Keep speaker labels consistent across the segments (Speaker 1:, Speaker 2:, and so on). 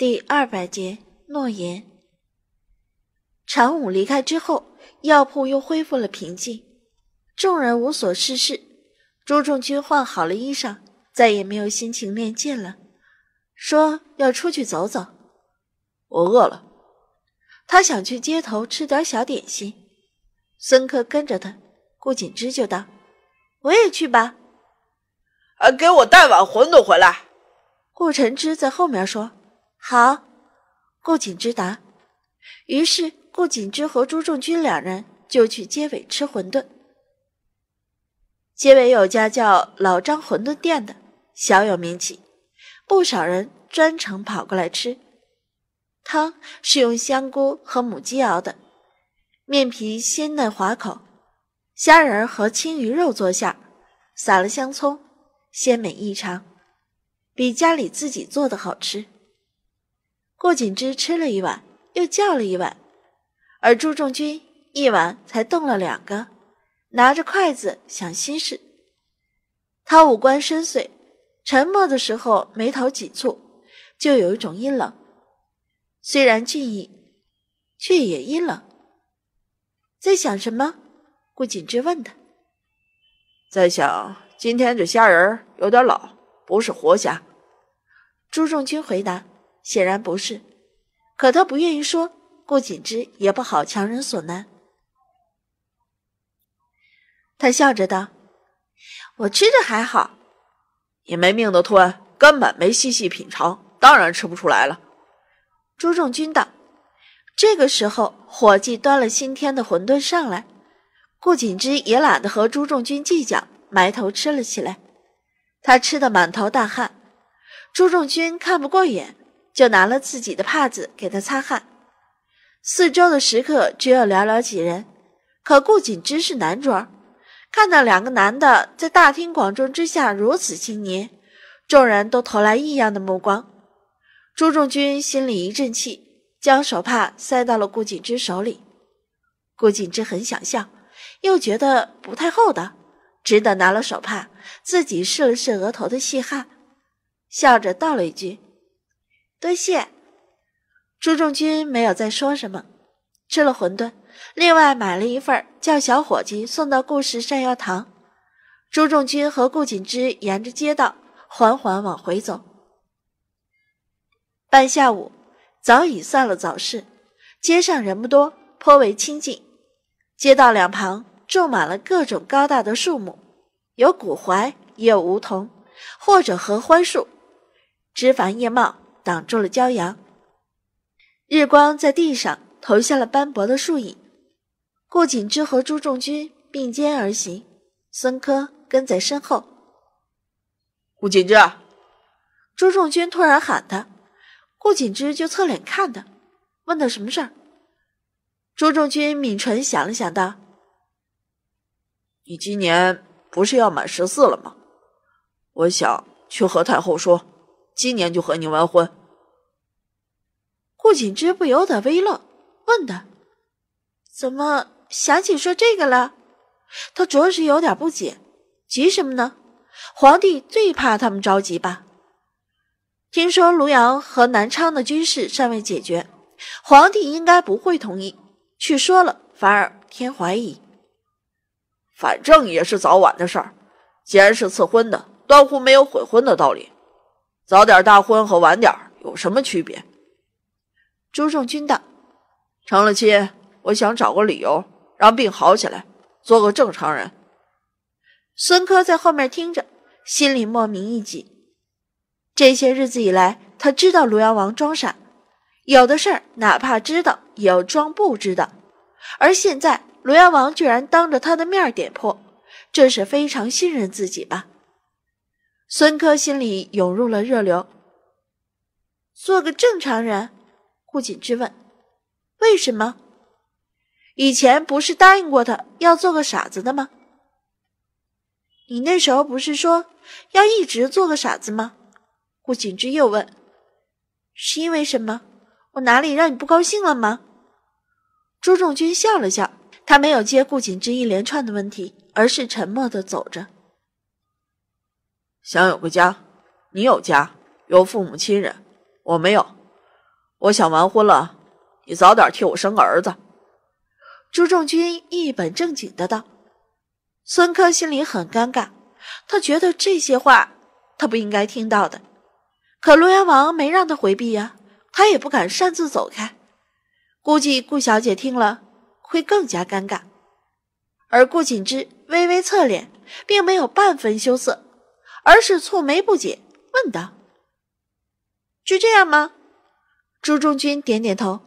Speaker 1: 第二百节诺言。长武离开之后，药铺又恢复了平静，众人无所事事。朱仲军换好了衣裳，再也没有心情练剑了，说要出去走走。我饿了，他想去街头吃点小点心。孙科跟着他，顾景之就道：“我也去吧。”“啊，给我带碗馄饨回来。”顾晨之在后面说。好，顾景之答。于是，顾景之和朱仲钧两人就去街尾吃馄饨。街尾有家叫“老张馄饨店”的，小有名气，不少人专程跑过来吃。汤是用香菇和母鸡熬的，面皮鲜嫩滑口，虾仁和青鱼肉做馅，撒了香葱，鲜美异常，比家里自己做的好吃。顾锦之吃了一碗，又叫了一碗，而朱仲军一碗才动了两个，拿着筷子想心事。他五官深邃，沉默的时候眉头紧蹙，就有一种阴冷，虽然俊逸，却也阴冷。在想什么？顾锦之问他。在想今天这虾仁有点老，不是活虾。朱仲军回答。显然不是，可他不愿意说，顾锦之也不好强人所难。他笑着道：“我吃着还好，你没命的吞，根本没细细品尝，当然吃不出来了。”朱仲钧道：“这个时候，伙计端了新添的馄饨上来，顾锦之也懒得和朱仲钧计较，埋头吃了起来。他吃的满头大汗，朱仲钧看不过眼。”就拿了自己的帕子给他擦汗。四周的食客只有寥寥几人，可顾锦之是男装，看到两个男的在大庭广众之下如此亲昵，众人都投来异样的目光。朱仲钧心里一阵气，将手帕塞到了顾锦之手里。顾锦之很想笑，又觉得不太厚道，只得拿了手帕，自己试了试额头的细汗，笑着道了一句。多谢，朱仲军没有再说什么。吃了馄饨，另外买了一份，叫小伙计送到顾氏山药堂。朱仲军和顾锦之沿着街道缓缓往回走。半下午早已散了早市，街上人不多，颇为清静。街道两旁种满了各种高大的树木，有古槐，也有梧桐或者合欢树，枝繁叶茂。挡住了骄阳，日光在地上投下了斑驳的树影。顾景之和朱重君并肩而行，孙科跟在身后。顾景之，朱重君突然喊他，顾景之就侧脸看他，问他什么事儿。朱重君抿唇想了想，道：“你今年不是要满十四了吗？我想去和太后说。”今年就和你完婚，顾锦之不由得微愣，问他：“怎么想起说这个了？”他着实有点不解，急什么呢？皇帝最怕他们着急吧？听说庐阳和南昌的军事尚未解决，皇帝应该不会同意。去说了，反而添怀疑。反正也是早晚的事儿，既然是赐婚的，断乎没有悔婚的道理。早点大婚和晚点有什么区别？朱正军道：“成了亲，我想找个理由让病好起来，做个正常人。”孙科在后面听着，心里莫名一紧。这些日子以来，他知道庐阳王装傻，有的事儿哪怕知道也要装不知道。而现在，庐阳王居然当着他的面点破，这是非常信任自己吧。孙科心里涌入了热流。做个正常人，顾锦之问：“为什么？以前不是答应过他要做个傻子的吗？你那时候不是说要一直做个傻子吗？”顾锦之又问：“是因为什么？我哪里让你不高兴了吗？”朱仲钧笑了笑，他没有接顾锦之一连串的问题，而是沉默的走着。想有个家，你有家，有父母亲人，我没有。我想完婚了，你早点替我生个儿子。”朱仲军一本正经的道。孙科心里很尴尬，他觉得这些话他不应该听到的，可陆阳王没让他回避呀，他也不敢擅自走开。估计顾小姐听了会更加尴尬，而顾锦之微微侧脸，并没有半分羞涩。而是蹙眉不解，问道：“就这样吗？”朱仲军点点头。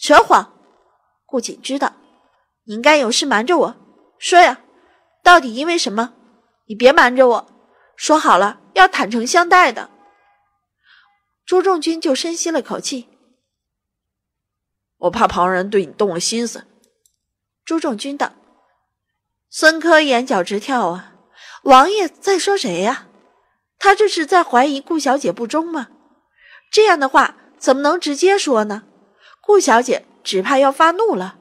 Speaker 1: 扯谎，顾景知道，你应该有事瞒着我，说呀，到底因为什么？你别瞒着我，说好了要坦诚相待的。朱仲军就深吸了口气：“我怕旁人对你动了心思。”朱仲军道：“孙科，眼角直跳啊，王爷在说谁呀？”他这是在怀疑顾小姐不忠吗？这样的话怎么能直接说呢？顾小姐只怕要发怒了。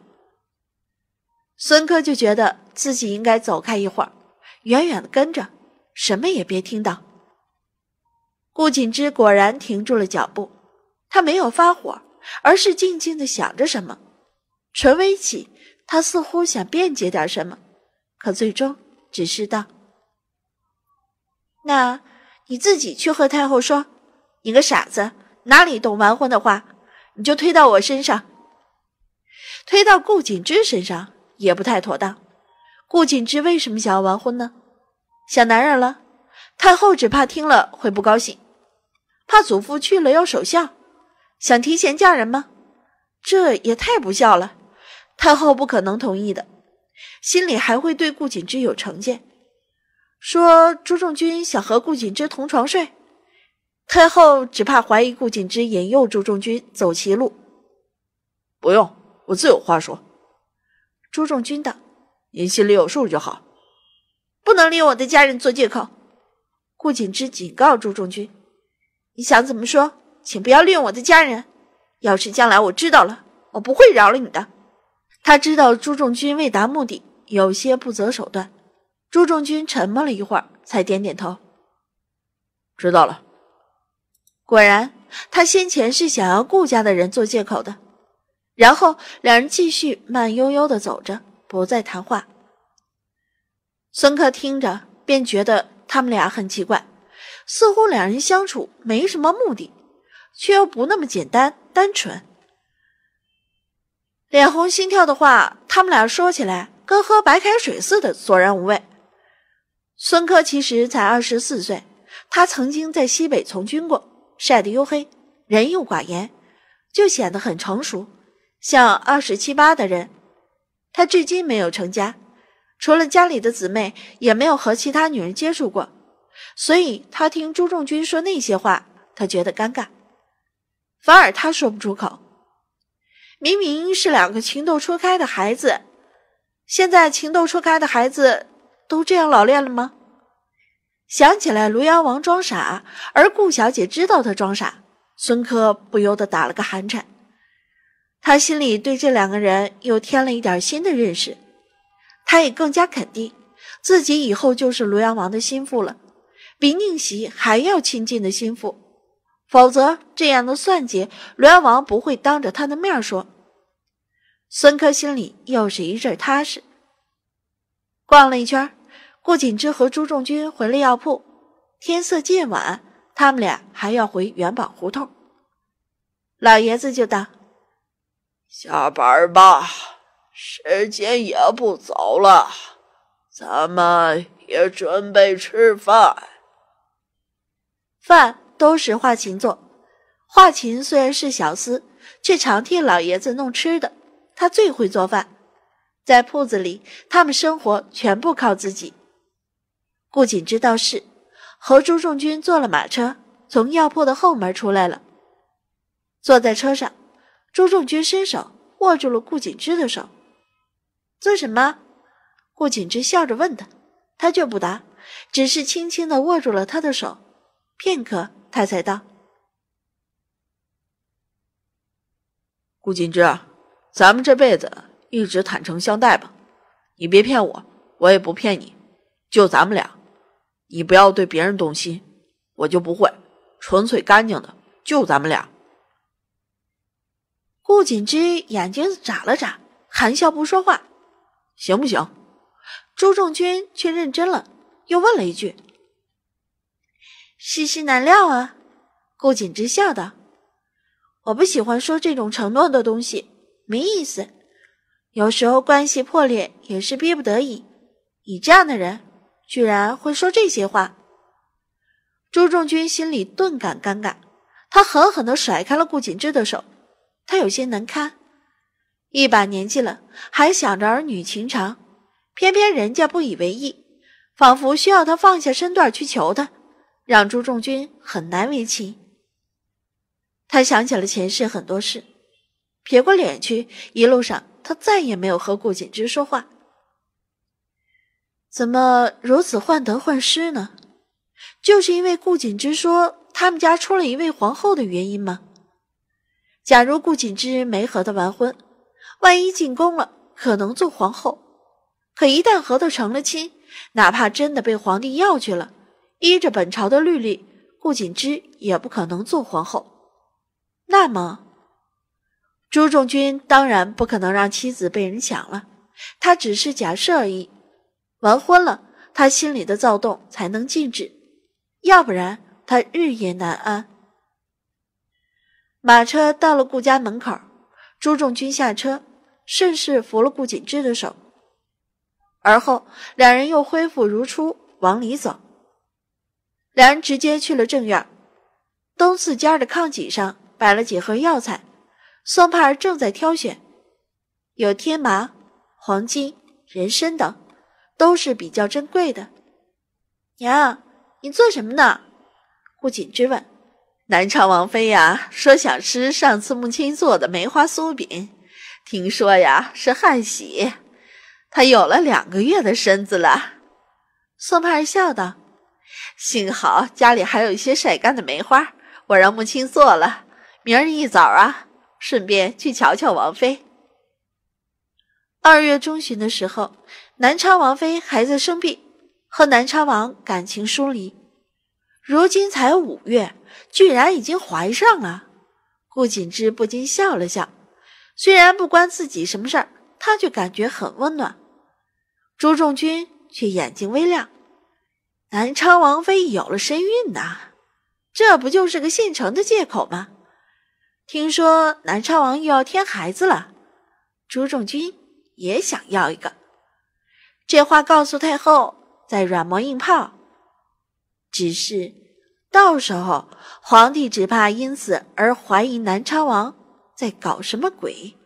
Speaker 1: 孙科就觉得自己应该走开一会儿，远远的跟着，什么也别听到。顾锦之果然停住了脚步，他没有发火，而是静静的想着什么，唇微起，他似乎想辩解点什么，可最终只是道：“那。”你自己去和太后说，你个傻子哪里懂完婚的话？你就推到我身上，推到顾锦之身上也不太妥当。顾锦之为什么想要完婚呢？想男人了？太后只怕听了会不高兴，怕祖父去了要守孝，想提前嫁人吗？这也太不孝了，太后不可能同意的，心里还会对顾锦之有成见。说朱仲君想和顾景之同床睡，太后只怕怀疑顾景之引诱朱仲君走歧路。不用，我自有话说。朱仲君道：“您心里有数就好，不能利用我的家人做借口。”顾景之警告朱仲君：“你想怎么说，请不要利用我的家人。要是将来我知道了，我不会饶了你的。”他知道朱仲君为达目的有些不择手段。朱仲军沉默了一会儿，才点点头。知道了。果然，他先前是想要顾家的人做借口的。然后两人继续慢悠悠的走着，不再谈话。孙克听着，便觉得他们俩很奇怪，似乎两人相处没什么目的，却又不那么简单单纯。脸红心跳的话，他们俩说起来跟喝白开水似的，索然无味。孙科其实才二十四岁，他曾经在西北从军过，晒得黝黑，人又寡言，就显得很成熟，像二十七八的人。他至今没有成家，除了家里的姊妹，也没有和其他女人接触过，所以他听朱仲君说那些话，他觉得尴尬，反而他说不出口。明明是两个情窦初开的孩子，现在情窦初开的孩子。都这样老练了吗？想起来，庐阳王装傻，而顾小姐知道他装傻，孙科不由得打了个寒颤。他心里对这两个人又添了一点新的认识，他也更加肯定自己以后就是庐阳王的心腹了，比宁喜还要亲近的心腹。否则，这样的算计，庐阳王不会当着他的面说。孙科心里又是一阵踏实。逛了一圈。顾景之和朱重军回了药铺，天色渐晚，他们俩还要回元宝胡同。老爷子就道：“下班吧，时间也不早了，咱们也准备吃饭。饭都是华琴做。华琴虽然是小厮，却常替老爷子弄吃的，他最会做饭。在铺子里，他们生活全部靠自己。”顾景之道是，和朱重军坐了马车，从药铺的后门出来了。坐在车上，朱重军伸手握住了顾景之的手。做什么？顾景之笑着问他，他却不答，只是轻轻的握住了他的手。片刻，他才道：“顾景之，咱们这辈子一直坦诚相待吧。你别骗我，我也不骗你，就咱们俩。”你不要对别人动心，我就不会，纯粹干净的，就咱们俩。顾锦之眼睛眨了眨，含笑不说话，行不行？朱重君却认真了，又问了一句：“世事难料啊。”顾锦之笑道：“我不喜欢说这种承诺的东西，没意思。有时候关系破裂也是逼不得已。你这样的人。”居然会说这些话，朱仲军心里顿感尴尬，他狠狠地甩开了顾景之的手，他有些难堪，一把年纪了还想着儿女情长，偏偏人家不以为意，仿佛需要他放下身段去求他，让朱仲军很难为情。他想起了前世很多事，撇过脸去，一路上他再也没有和顾景之说话。怎么如此患得患失呢？就是因为顾锦之说他们家出了一位皇后的原因吗？假如顾锦之没和他完婚，万一进宫了，可能做皇后；可一旦和他成了亲，哪怕真的被皇帝要去了，依着本朝的律例，顾锦之也不可能做皇后。那么，朱重君当然不可能让妻子被人抢了，他只是假设而已。完婚了，他心里的躁动才能静止，要不然他日夜难安。马车到了顾家门口，朱仲军下车，顺势扶了顾景之的手，而后两人又恢复如初，往里走。两人直接去了正院，东四间的炕几上摆了几盒药材，宋盼儿正在挑选，有天麻、黄金、人参等。都是比较珍贵的。娘，你做什么呢？顾锦之问。南昌王妃呀，说想吃上次木青做的梅花酥饼。听说呀，是汉喜，她有了两个月的身子了。宋盼儿笑道：“幸好家里还有一些晒干的梅花，我让木青做了。明儿一早啊，顺便去瞧瞧王妃。二月中旬的时候。”南昌王妃还在生病，和南昌王感情疏离。如今才五月，居然已经怀上了。顾锦之不禁笑了笑，虽然不关自己什么事儿，他却感觉很温暖。朱重君却眼睛微亮，南昌王妃有了身孕呐，这不就是个现成的借口吗？听说南昌王又要添孩子了，朱重君也想要一个。这话告诉太后，在软磨硬泡。只是，到时候皇帝只怕因此而怀疑南昌王在搞什么鬼。